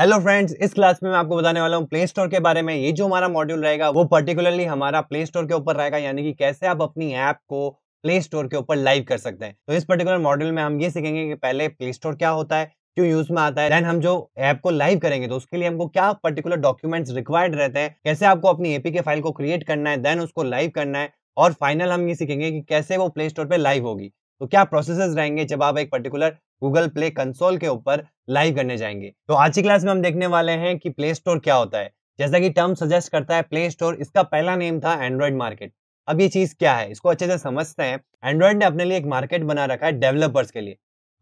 hello friends इस class में मैं आपको बताने वाला हूँ प्ले स्टोर के बारे में ये जो हमारा मॉड्यूल रहेगा वो पर्टिकुलरली हमारा प्ले स्टोर के ऊपर रहेगा यानी कि कैसे आप अपनी ऐप को प्ले स्टोर के ऊपर लाइव कर सकते हैं तो इस पर्टिकुलर मॉड्यूल में हम ये सीखेंगे कि पहले प्ले स्टोर क्या होता है क्यों यूज में आता है देन हम जो ऐप को लाइव करेंगे तो उसके लिए हमको क्या पर्टिकुलर डॉक्यूमेंट्स रिक्वायर्ड रहते हैं कैसे आपको अपनी एपी के फाइल को क्रिएट करना है देन उसको लाइव करना है और फाइनल हम ये सीखेंगे कि कैसे वो प्ले स्टोर पर लाइव होगी तो क्या प्रोसेस रहेंगे जब आप एक पर्टिकुलर गूगल प्ले कंसोल के ऊपर लाइव करने जाएंगे तो आज की क्लास में हम देखने वाले हैं कि प्ले स्टोर क्या होता है जैसा कि टर्म सजेस्ट करता है प्ले स्टोर इसका पहला नेम था एंड्रॉइड मार्केट अब ये चीज क्या है इसको अच्छे से समझते हैं एंड्रॉइड ने अपने लिए एक मार्केट बना रखा है डेवलपर्स के लिए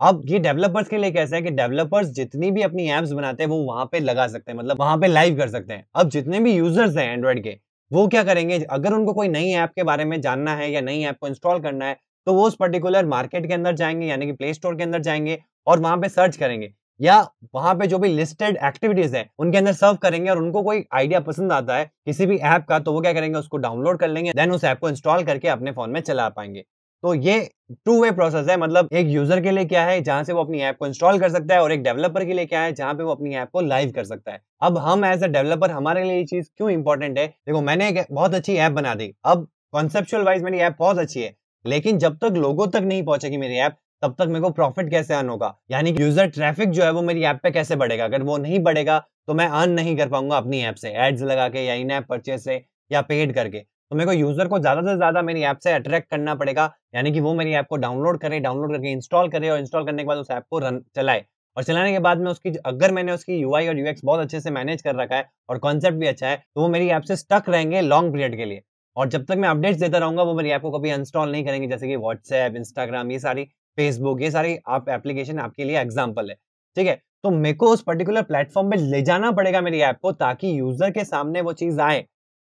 अब ये डेवलपर्स के लिए कैसा है कि डेवलपर्स जितनी भी अपनी एप्स बनाते हैं वो वहां पे लगा सकते हैं मतलब वहां पे लाइव कर सकते हैं अब जितने भी यूजर्स हैं एंड्रॉइड के वो क्या करेंगे अगर उनको कोई नई ऐप के बारे में जानना है या नई ऐप को इंस्टॉल करना है तो वो उस पर्टिकुलर मार्केट के अंदर जाएंगे यानी कि प्ले स्टोर के अंदर जाएंगे और वहां पे सर्च करेंगे या वहां पे जो भी लिस्टेड एक्टिविटीज है उनके अंदर सर्व करेंगे और उनको कोई आइडिया पसंद आता है किसी भी ऐप का तो वो क्या करेंगे उसको डाउनलोड कर लेंगे देन उस ऐप को इंस्टॉल करके अपने फोन में चला पाएंगे तो ये टू वे प्रोसेस है मतलब एक यूजर के लिए क्या है जहां से वो अपनी ऐप को इंस्टॉल कर सकता है और एक डेवलपर के लिए क्या है जहां पे वो अपनी ऐप को लाइव कर सकता है अब हम एज अ डेवलपर हमारे लिए ये चीज क्यों इंपॉर्टेंट है देखो मैंने एक बहुत अच्छी ऐप बना दी अब कॉन्सेप्चुअल वाइज मेरी ऐप बहुत अच्छी है लेकिन जब तक लोगों तक नहीं पहुंचेगी मेरी ऐप तब तक मेरे को प्रॉफिट कैसे अर्न होगा यानी कि यूजर ट्रैफिक जो है वो मेरी ऐप पे कैसे बढ़ेगा अगर वो नहीं बढ़ेगा तो मैं अर्न नहीं कर पाऊंगा अपनी ऐप से एड्स लगा के या इन ऐप परचेज से या पेड करके तो मेरे को यूजर को ज्यादा से ज्यादा मेरी ऐप से अट्रैक्ट करना पड़ेगा यानी कि वो मेरी ऐप को डाउनलोड करे डाउनलोड करके इंस्टॉल करे और इंस्टॉल करने के बाद उस ऐप को रन चलाए और चलाने के बाद में उसकी अगर मैंने उसकी यूआई और यूएक्स बहुत अच्छे से मैनेज कर रखा है और कॉन्सेप्ट भी अच्छा है तो वो मेरी ऐप से स्टक रहेंगे लॉन्ग पीरियड के लिए और जब तक मैं अपडेट्स देता रहूंगा वो मेरी ऐप को कभी इंस्टॉल नहीं करेंगे जैसे कि व्हाट्सएप इंस्टाग्राम ये सारी फेसबुक ये सारी आप एप्लीकेशन आपके लिए एग्जाम्पल है ठीक है तो मेरे को उस पर्टिकुलर प्लेटफॉर्म पे ले जाना पड़ेगा मेरी ऐप को ताकि यूजर के सामने वो चीज आए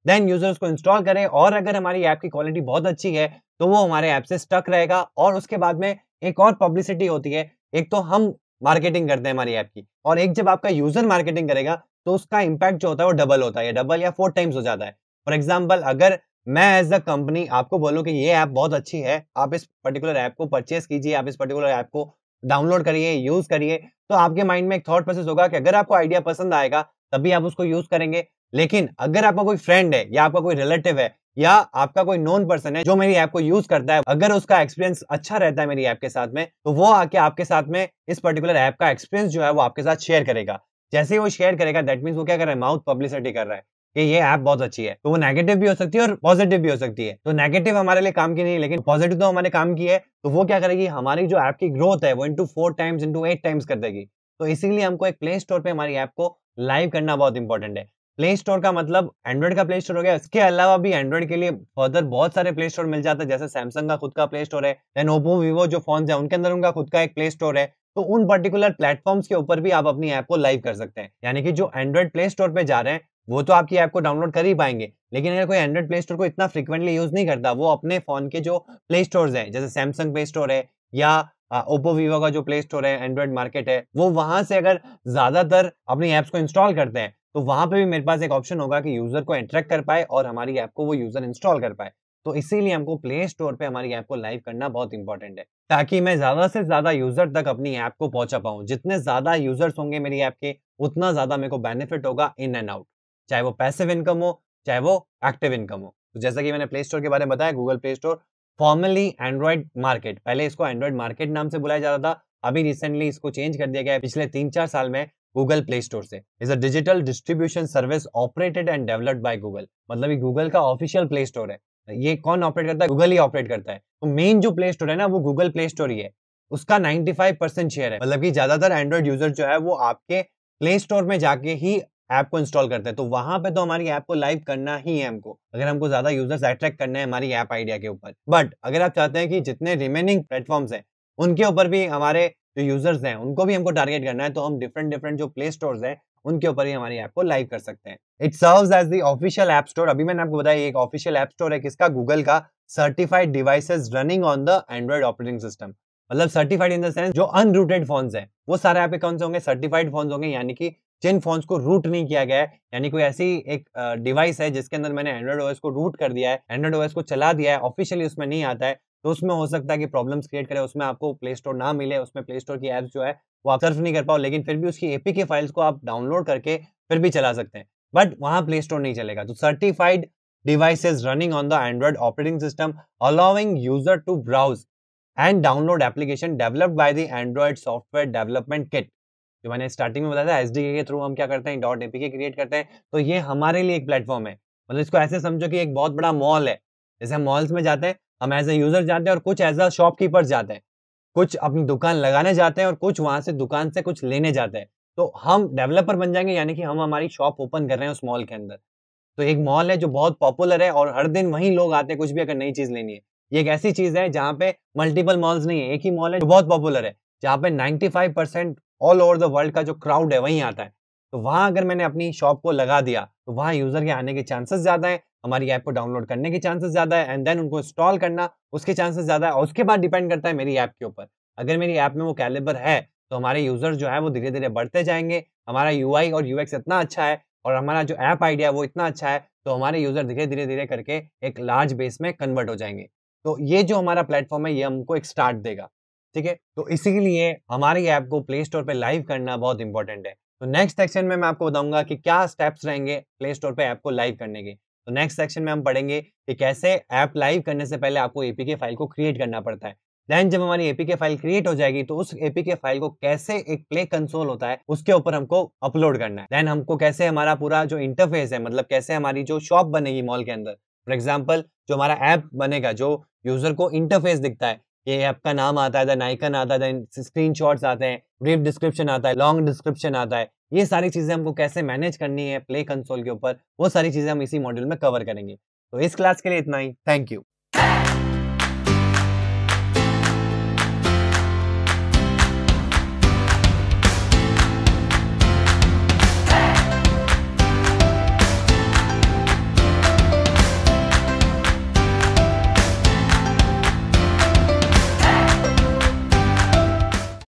देन यूजर उसको इंस्टॉल करे और अगर हमारी ऐप की क्वालिटी बहुत अच्छी है तो वो हमारे ऐप से स्टक रहेगा और उसके बाद में एक और पब्लिसिटी होती है एक तो हम मार्केटिंग करते हैं हमारी ऐप की और एक जब आपका यूजर मार्केटिंग करेगा तो उसका इम्पैक्ट जो होता है वो डबल होता है डबल या फोर टाइम्स हो जाता है फॉर एग्जाम्पल अगर मैं एज द कंपनी आपको बोलूँ कि ये ऐप बहुत अच्छी है आप इस पर्टिकुलर ऐप को परचेस कीजिए आप इस पर्टिकुलर ऐप को डाउनलोड करिए यूज करिए तो आपके माइंड में एक थॉट प्रोसेस होगा कि अगर आपको आइडिया पसंद आएगा तभी आप उसको यूज करेंगे लेकिन अगर आपका कोई फ्रेंड है या आपका कोई रिलेटिव है या आपका कोई नॉन पर्सन है जो मेरी ऐप को यूज करता है अगर उसका एक्सपीरियंस अच्छा रहता है मेरी ऐप के साथ में तो वो आके आपके साथ में इस पर्टिकुलर ऐप का एक्सपीरियंस जो है वो आपके साथ शेयर करेगा जैसे ही वो शेयर करेगा दैट मीन्स वो क्या कर रहा है माउथ पब्लिसिटी कर रहा है कि ये ऐप बहुत अच्छी है तो वो नेगेटिव भी हो सकती है और पॉजिटिव भी हो सकती है तो नेगेटिव हमारे लिए काम की नहीं लेकिन पॉजिटिव तो हमारे काम की है तो वो क्या करेगी हमारी जो ऐप की ग्रोथ है वो into four times into eight times कर देगी तो इसीलिए हमको एक प्ले स्टोर पर हमारी ऐप को लाइव करना बहुत इंपॉर्टेंट है प्ले स्टोर का मतलब एंड्रॉइड का प्ले स्टोर हो गया इसके अलावा भी एंड्रॉइड के लिए फर्दर बहुत सारे प्ले स्टोर मिल जाते हैं जैसे सैमसंग का खुद का प्ले स्टोर है देन ओपो वीवो जो फोन है उनके अंदर उनका खुद का एक प्ले स्टोर है तो उन पर्टिकुलर प्लेटफॉर्म्स के ऊपर भी आप अपनी ऐप को लाइव कर सकते हैं यानी कि जो एंड्रॉइड प्ले स्टोर पे जा रहे हैं वो तो आपकी ऐप को डाउनलोड कर ही पाएंगे लेकिन अगर कोई एंड्रॉइड प्ले स्टोर को इतना फ्रिक्वेंटली यूज नहीं करता वो अपने फोन के जो प्ले स्टोर हैं जैसे सैमसंग प्ले स्टोर है या ओप्पो वीवो का जो प्ले स्टोर है एंड्रॉइड मार्केट है वो वहां से अगर ज्यादातर अपनी ऐप्स को इंस्टॉल करते हैं तो वहां पे भी मेरे पास एक ऑप्शन होगा कि यूजर को अट्रैक्ट कर पाए और हमारी ऐप को वो यूजर इंस्टॉल कर पाए तो इसीलिए हमको प्ले स्टोर पे हमारी ऐप को लाइव करना बहुत इंपॉर्टेंट है ताकि मैं ज्यादा से ज्यादा यूजर तक अपनी ऐप को पहुंचा पाऊँ जितने ज्यादा यूजर्स होंगे मेरी ऐप के उतना ज्यादा मेरे को बेनिफिट होगा इन एंड आउट चाहे वो पैसिव इनकम हो चाहे वो एक्टिव इनकम हो तो जैसा कि मैंने प्ले स्टोर के बारे में बताया Google play store formally Android market पहले इसको एंड्रॉइड मार्केट नाम से बुलाया जाता था अभी रिसेंटली इसको चेंज कर दिया गया है पिछले तीन चार साल में गूगल प्ले स्टोर से is a digital distribution service operated and developed by Google मतलब गूगल का ऑफिशियल प्ले स्टोर है ये कौन ऑपरेट करता है गूगल ही ऑपरेट करता है तो मेन जो प्ले स्टोर है ना वो गूगल प्ले स्टोर ही है उसका 95 परसेंट शेयर है मतलब कि ज्यादातर एंड्रॉइड यूजर जो है वो आपके प्ले स्टोर में जाके ही ऐप को इंस्टॉल करते हैं तो वहां पे तो हमारी ऐप को लाइव करना ही है हमको अगर हमको ज्यादा यूजर्स अट्रैक्ट करना है हमारी ऐप आइडिया के ऊपर बट अगर आप चाहते हैं कि जितने रिमेनिंग प्लेटफॉर्म्स हैं उनके ऊपर भी हमारे जो यूजर्स हैं उनको भी हमको टारगेट करना है तो हम डिफरेंट डिफरेंट जो प्ले स्टोर है उनके ऊपर ही हमारी ऐप को लाइव कर सकते हैं it serves as the official app store अभी मैंने आपको बताया एक ऑफिशियल ऐप स्टोर है किसका गूगल का certified device running on the Android operating system मतलब सर्टिफाइड इन द सेंस जो अनरूटेड फोन्स हैं वो सारे आपके कौन से होंगे सर्टिफाइड फोन्स होंगे यानी कि जिन फोन्स को रूट नहीं किया गया है यानी कोई ऐसी एक डिवाइस है जिसके अंदर मैंने एंड्रॉइड ओएस को रूट कर दिया है एंड्रॉइड ओएस को चला दिया है ऑफिशियली उसमें नहीं आता है तो उसमें हो सकता है कि प्रॉब्लम्स क्रिएट करे उसमें आपको प्ले स्टोर ना मिले उसमें प्ले स्टोर की एप्स जो है वो आप सर्च नहीं कर पाओ लेकिन फिर भी उसकी एपी के फाइल्स को आप डाउनलोड करके फिर भी चला सकते हैं बट वहाँ प्ले स्टोर नहीं चलेगा तो certified device running on the Android operating system allowing user to browse and download application developed by the Android software development kit जो मैंने स्टार्टिंग में बताया था एस के थ्रू हम क्या करते हैं डॉट एपीके क्रिएट करते हैं तो ये हमारे लिए एक प्लेटफॉर्म है मतलब इसको ऐसे समझो कि एक बहुत बड़ा मॉल है जैसे हम मॉल्स में जाते हैं हम एज ए यूजर जाते हैं और कुछ एज अ शॉपकीपर जाते हैं कुछ अपनी दुकान लगाने जाते हैं और कुछ वहां से दुकान से कुछ लेने जाते हैं तो हम डेवलपर बन जाएंगे यानी कि हम हमारी शॉप ओपन कर रहे हैं उस मॉल के अंदर तो एक मॉल है जो बहुत पॉपुलर है और हर दिन वहीं लोग आते हैं कुछ भी अगर नई चीज लेनी है ये एक ऐसी चीज है जहाँ पे मल्टीपल मॉल्स नहीं है एक ही मॉल है जो बहुत पॉपुलर है जहाँ पे 95 percent all over the world का जो क्राउड है वहीं आता है तो वहाँ अगर मैंने अपनी शॉप को लगा दिया तो वहाँ यूज़र के आने के चांसेस ज़्यादा है हमारी ऐप को डाउनलोड करने के चांसेस ज़्यादा है एंड देन उनको इंस्टॉल करना उसके चांसेस ज़्यादा है और उसके बाद डिपेंड करता है मेरी ऐप के ऊपर अगर मेरी ऐप में वो कैलेबर है तो हमारे यूज़र जो है वो धीरे धीरे बढ़ते जाएंगे हमारा यू और यू इतना अच्छा है और हमारा जो ऐप आइडिया वो इतना अच्छा है तो हमारे यूज़र धीरे धीरे धीरे करके एक लार्ज बेस में कन्वर्ट हो जाएंगे तो ये जो हमारा प्लेटफॉर्म है ये हमको एक स्टार्ट देगा ठीक है तो इसीलिए हमारे ऐप को प्ले स्टोर पर लाइव करना बहुत इंपॉर्टेंट है तो नेक्स्ट सेक्शन में मैं आपको बताऊंगा कि क्या स्टेप्स रहेंगे प्ले स्टोर पर ऐप को लाइव करने के तो नेक्स्ट सेक्शन में हम पढ़ेंगे कि कैसे ऐप लाइव करने से पहले आपको एपीके फाइल को क्रिएट करना पड़ता है देन जब हमारी एपीके फाइल क्रिएट हो जाएगी तो उस एपीके फाइल को कैसे एक प्ले कंसोल होता है उसके ऊपर हमको अपलोड करना है देन हमको कैसे हमारा पूरा जो इंटरफेस है मतलब कैसे हमारी जो शॉप बनेगी मॉल के अंदर फॉर एग्जाम्पल जो हमारा ऐप बनेगा जो यूजर को इंटरफेस दिखता है ये आपका नाम आता है नाइकन आता है स्क्रीन शॉट्स आते हैं ब्रीफ डिस्क्रिप्शन आता है लॉन्ग डिस्क्रिप्शन आता है ये सारी चीज़ें हमको कैसे मैनेज करनी है प्ले कंसोल के ऊपर वो सारी चीज़ें हम इसी मॉड्यूल में कवर करेंगे तो इस क्लास के लिए इतना ही थैंक यू